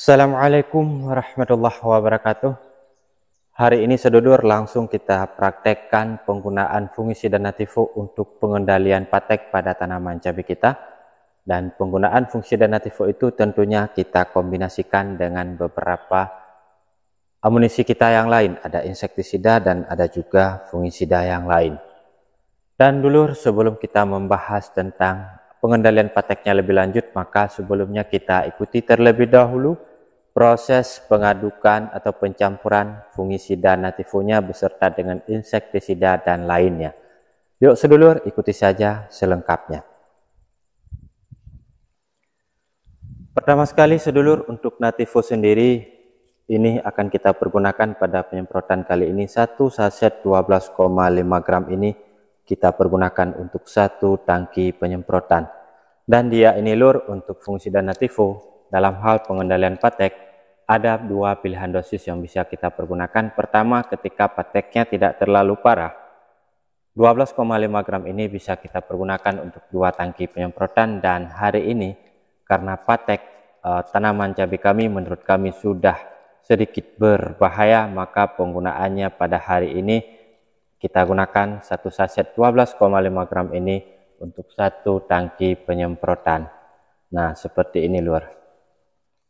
Assalamualaikum warahmatullahi wabarakatuh. Hari ini sedulur langsung kita praktekkan penggunaan fungisida nativo untuk pengendalian patek pada tanaman cabai kita. Dan penggunaan fungisida nativo itu tentunya kita kombinasikan dengan beberapa amunisi kita yang lain. Ada insektisida dan ada juga fungisida yang lain. Dan dulur sebelum kita membahas tentang pengendalian pateknya lebih lanjut, maka sebelumnya kita ikuti terlebih dahulu proses pengadukan atau pencampuran fungisida natifunya beserta dengan insektisida dan lainnya. Yuk sedulur ikuti saja selengkapnya. Pertama sekali sedulur untuk nativo sendiri ini akan kita pergunakan pada penyemprotan kali ini. Satu saset 12,5 gram ini kita pergunakan untuk satu tangki penyemprotan. Dan dia ini lur untuk fungisida natifu dalam hal pengendalian patek, ada dua pilihan dosis yang bisa kita pergunakan. Pertama, ketika pateknya tidak terlalu parah. 12,5 gram ini bisa kita pergunakan untuk dua tangki penyemprotan dan hari ini karena patek e, tanaman cabai kami menurut kami sudah sedikit berbahaya maka penggunaannya pada hari ini kita gunakan satu saset 12,5 gram ini untuk satu tangki penyemprotan. Nah, seperti ini luar.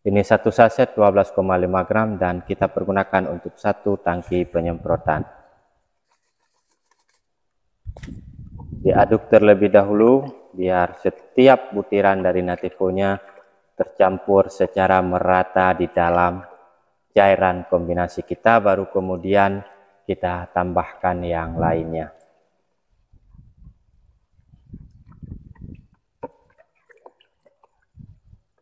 Ini satu saset 12,5 gram dan kita pergunakan untuk satu tangki penyemprotan. Diaduk terlebih dahulu biar setiap butiran dari natifonya tercampur secara merata di dalam cairan kombinasi kita baru kemudian kita tambahkan yang lainnya.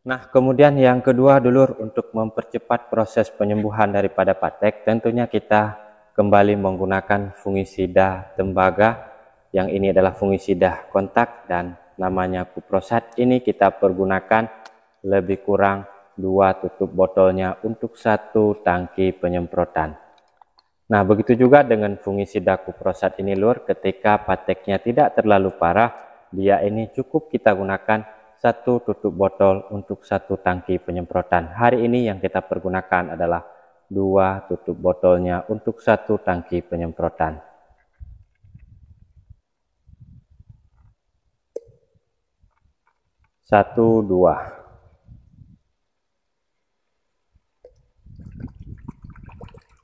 Nah, kemudian yang kedua dulur untuk mempercepat proses penyembuhan daripada patek, tentunya kita kembali menggunakan fungisida tembaga yang ini adalah fungisida kontak dan namanya kuprosat. Ini kita pergunakan lebih kurang dua tutup botolnya untuk satu tangki penyemprotan. Nah, begitu juga dengan fungisida kuprosat ini lur ketika pateknya tidak terlalu parah, dia ini cukup kita gunakan satu tutup botol untuk satu tangki penyemprotan. Hari ini yang kita pergunakan adalah dua tutup botolnya untuk satu tangki penyemprotan. Satu, dua.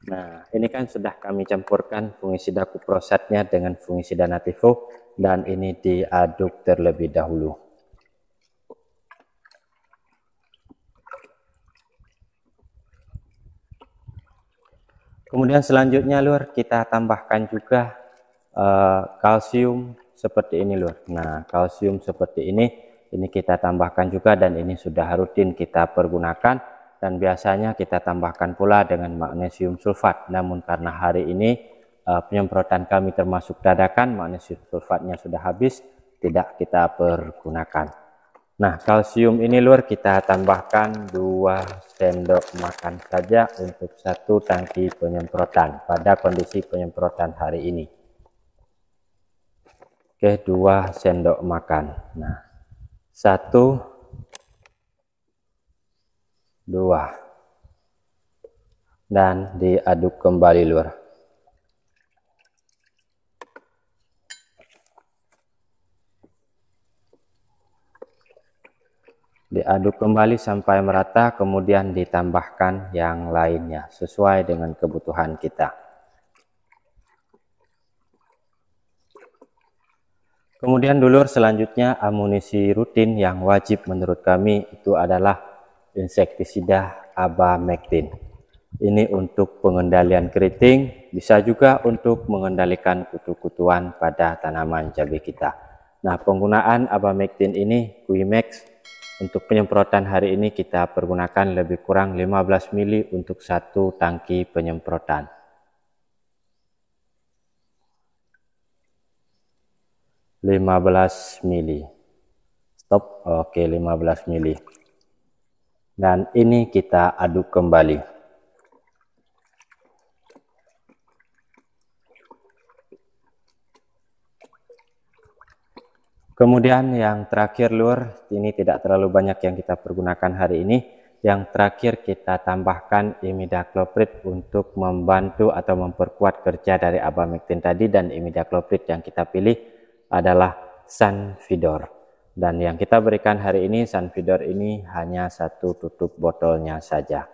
Nah, ini kan sudah kami campurkan fungisida kuprosatnya dengan fungisida nativo dan ini diaduk terlebih dahulu. Kemudian selanjutnya lur kita tambahkan juga uh, kalsium seperti ini lur. Nah, kalsium seperti ini ini kita tambahkan juga dan ini sudah rutin kita pergunakan dan biasanya kita tambahkan pula dengan magnesium sulfat. Namun karena hari ini uh, penyemprotan kami termasuk dadakan magnesium sulfatnya sudah habis tidak kita pergunakan. Nah, kalsium ini luar kita tambahkan 2 sendok makan saja untuk satu tangki penyemprotan pada kondisi penyemprotan hari ini. Oke, 2 sendok makan. Nah, 1 2 dan diaduk kembali lur. diaduk kembali sampai merata kemudian ditambahkan yang lainnya sesuai dengan kebutuhan kita kemudian dulur selanjutnya amunisi rutin yang wajib menurut kami itu adalah insektisida abamectin ini untuk pengendalian keriting bisa juga untuk mengendalikan kutu-kutuan pada tanaman cabai kita nah penggunaan abamectin ini Quimex untuk penyemprotan hari ini kita pergunakan lebih kurang 15 mili untuk satu tangki penyemprotan. Lima belas mili, stop. Oke, lima belas mili, dan ini kita aduk kembali. Kemudian yang terakhir lur, ini tidak terlalu banyak yang kita pergunakan hari ini. Yang terakhir kita tambahkan imidakloprid untuk membantu atau memperkuat kerja dari abamectin tadi dan imidakloprid yang kita pilih adalah Sanfidor. Dan yang kita berikan hari ini Sanfidor ini hanya satu tutup botolnya saja.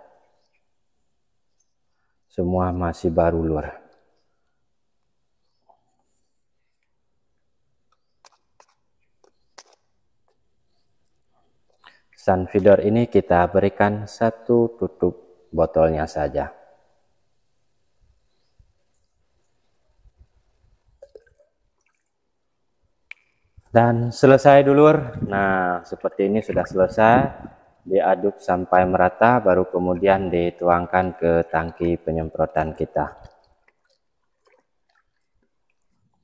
Semua masih baru lur. feeder ini kita berikan satu tutup botolnya saja. Dan selesai dulur. Nah, seperti ini sudah selesai. Diaduk sampai merata, baru kemudian dituangkan ke tangki penyemprotan kita.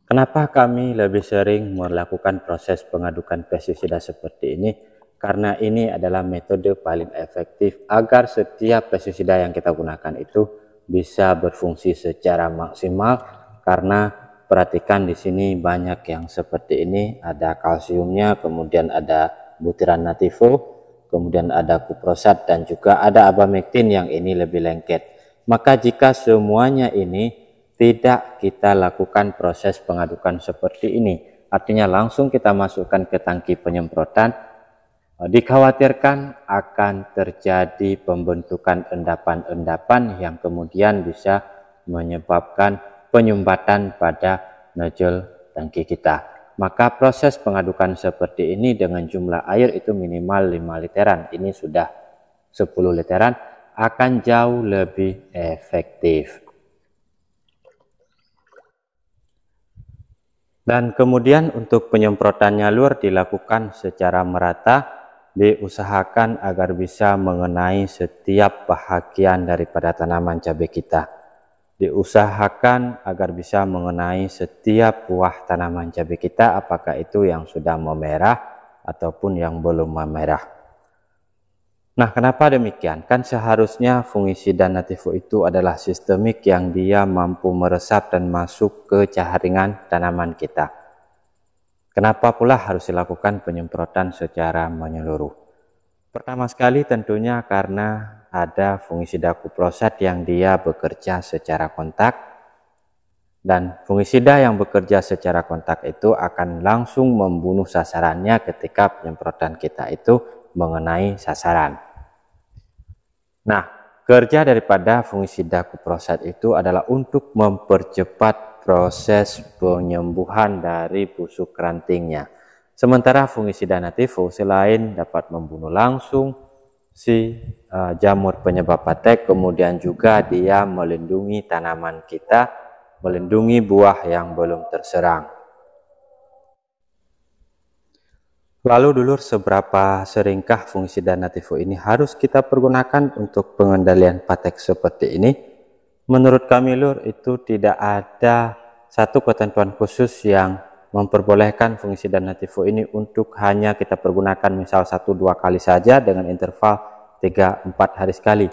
Kenapa kami lebih sering melakukan proses pengadukan pestisida seperti ini? karena ini adalah metode paling efektif agar setiap pestisida yang kita gunakan itu bisa berfungsi secara maksimal karena perhatikan di sini banyak yang seperti ini ada kalsiumnya kemudian ada butiran nativo kemudian ada kuprosat dan juga ada abamektin yang ini lebih lengket maka jika semuanya ini tidak kita lakukan proses pengadukan seperti ini artinya langsung kita masukkan ke tangki penyemprotan Eh, dikhawatirkan akan terjadi pembentukan endapan-endapan yang kemudian bisa menyebabkan penyumbatan pada nojol tangki kita. Maka proses pengadukan seperti ini dengan jumlah air itu minimal 5 literan. Ini sudah 10 literan akan jauh lebih efektif. Dan kemudian untuk penyemprotannya nyalur dilakukan secara merata diusahakan agar bisa mengenai setiap bahagian daripada tanaman cabai kita. Diusahakan agar bisa mengenai setiap buah tanaman cabai kita, apakah itu yang sudah memerah ataupun yang belum memerah. Nah, kenapa demikian? Kan seharusnya fungisida nativo itu adalah sistemik yang dia mampu meresap dan masuk ke jaringan tanaman kita. Kenapa pula harus dilakukan penyemprotan secara menyeluruh? Pertama sekali tentunya karena ada fungisida kuprosat yang dia bekerja secara kontak dan fungisida yang bekerja secara kontak itu akan langsung membunuh sasarannya ketika penyemprotan kita itu mengenai sasaran. Nah, kerja daripada fungisida kuprosat itu adalah untuk mempercepat proses penyembuhan dari busuk rantingnya. Sementara fungisida nativo selain dapat membunuh langsung si uh, jamur penyebab patek, kemudian juga dia melindungi tanaman kita, melindungi buah yang belum terserang. Lalu dulur, seberapa seringkah fungisida nativo ini harus kita pergunakan untuk pengendalian patek seperti ini? Menurut kami Lur itu tidak ada satu ketentuan khusus yang memperbolehkan fungsi dan nativo ini untuk hanya kita pergunakan misal satu dua kali saja dengan interval 3 4 hari sekali.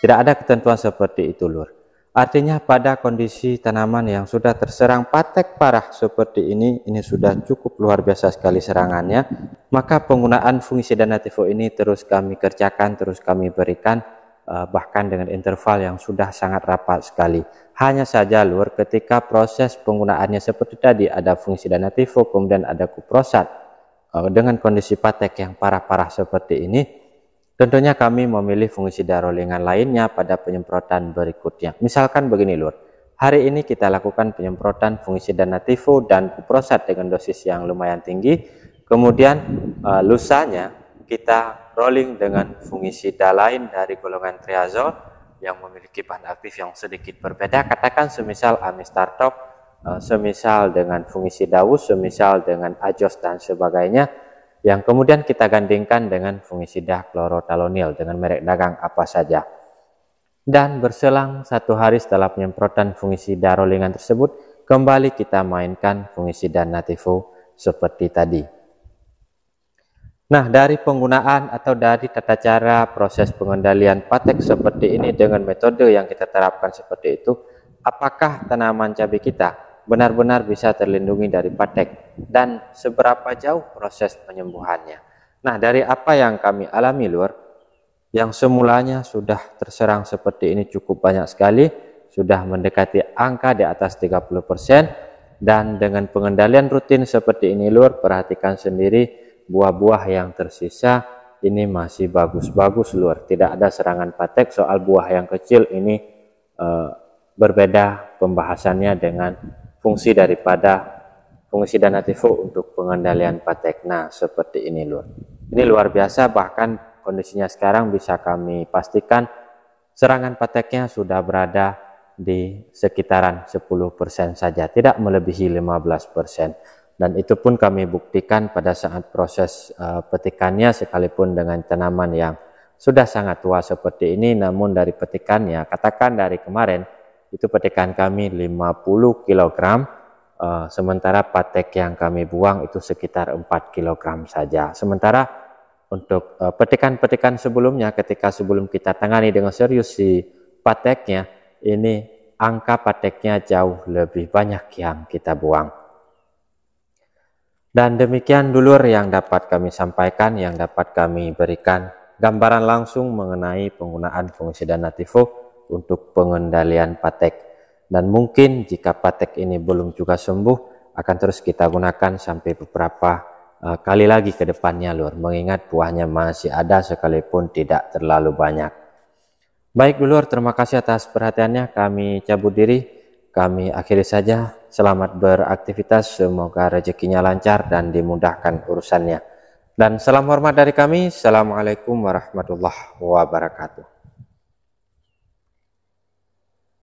Tidak ada ketentuan seperti itu Lur. Artinya pada kondisi tanaman yang sudah terserang patek parah seperti ini, ini sudah cukup luar biasa sekali serangannya, maka penggunaan fungisida dan nativo ini terus kami kerjakan, terus kami berikan Eh, bahkan dengan interval yang sudah sangat rapat sekali. Hanya saja lur ketika proses penggunaannya seperti tadi ada fungsi danativo kemudian ada kuprosat eh, dengan kondisi patek yang parah-parah seperti ini tentunya kami memilih fungsi darolingan lainnya pada penyemprotan berikutnya. Misalkan begini lur. Hari ini kita lakukan penyemprotan fungsi tifo dan kuprosat dengan dosis yang lumayan tinggi. Kemudian eh, lusanya kita rolling dengan fungisida lain dari golongan triazol yang memiliki bahan aktif yang sedikit berbeda. Katakan semisal amistartop, eh, semisal dengan fungisida wus, semisal dengan ajos dan sebagainya yang kemudian kita gandingkan dengan fungisida klorotalonil dengan merek dagang apa saja. Dan berselang satu hari setelah penyemprotan fungisida rollingan tersebut, kembali kita mainkan fungisida nativo seperti tadi. Nah, dari penggunaan atau dari tata cara proses pengendalian patek seperti ini dengan metode yang kita terapkan seperti itu, apakah tanaman cabai kita benar-benar bisa terlindungi dari patek dan seberapa jauh proses penyembuhannya? Nah, dari apa yang kami alami luar, yang semulanya sudah terserang seperti ini cukup banyak sekali, sudah mendekati angka di atas 30% dan dengan pengendalian rutin seperti ini luar, perhatikan sendiri buah-buah yang tersisa ini masih bagus-bagus luar. Tidak ada serangan patek soal buah yang kecil ini e, berbeda pembahasannya dengan fungsi daripada fungsi dan atifu untuk pengendalian patek. Nah, seperti ini luar. Ini luar biasa bahkan kondisinya sekarang bisa kami pastikan serangan pateknya sudah berada di sekitaran 10% saja, tidak melebihi 15% dan itu pun kami buktikan pada saat proses uh, petikannya sekalipun dengan tanaman yang sudah sangat tua seperti ini namun dari petikannya katakan dari kemarin itu petikan kami 50 kg uh, sementara patek yang kami buang itu sekitar 4 kg saja sementara untuk eh, petikan-petikan petikan -petikan sebelumnya ketika sebelum kita tangani dengan serius si pateknya ini angka pateknya jauh lebih banyak yang kita buang dan demikian dulur yang dapat kami sampaikan, yang dapat kami berikan gambaran langsung mengenai penggunaan fungsi dana TIFO untuk pengendalian patek. Dan mungkin jika patek ini belum juga sembuh, akan terus kita gunakan sampai beberapa eh, kali lagi ke depannya lur, mengingat buahnya masih ada sekalipun tidak terlalu banyak. Baik dulur, terima kasih atas perhatiannya. Kami cabut diri, kami akhiri saja. Selamat beraktivitas, semoga rezekinya lancar dan dimudahkan urusannya. Dan salam hormat dari kami. Assalamualaikum warahmatullahi wabarakatuh.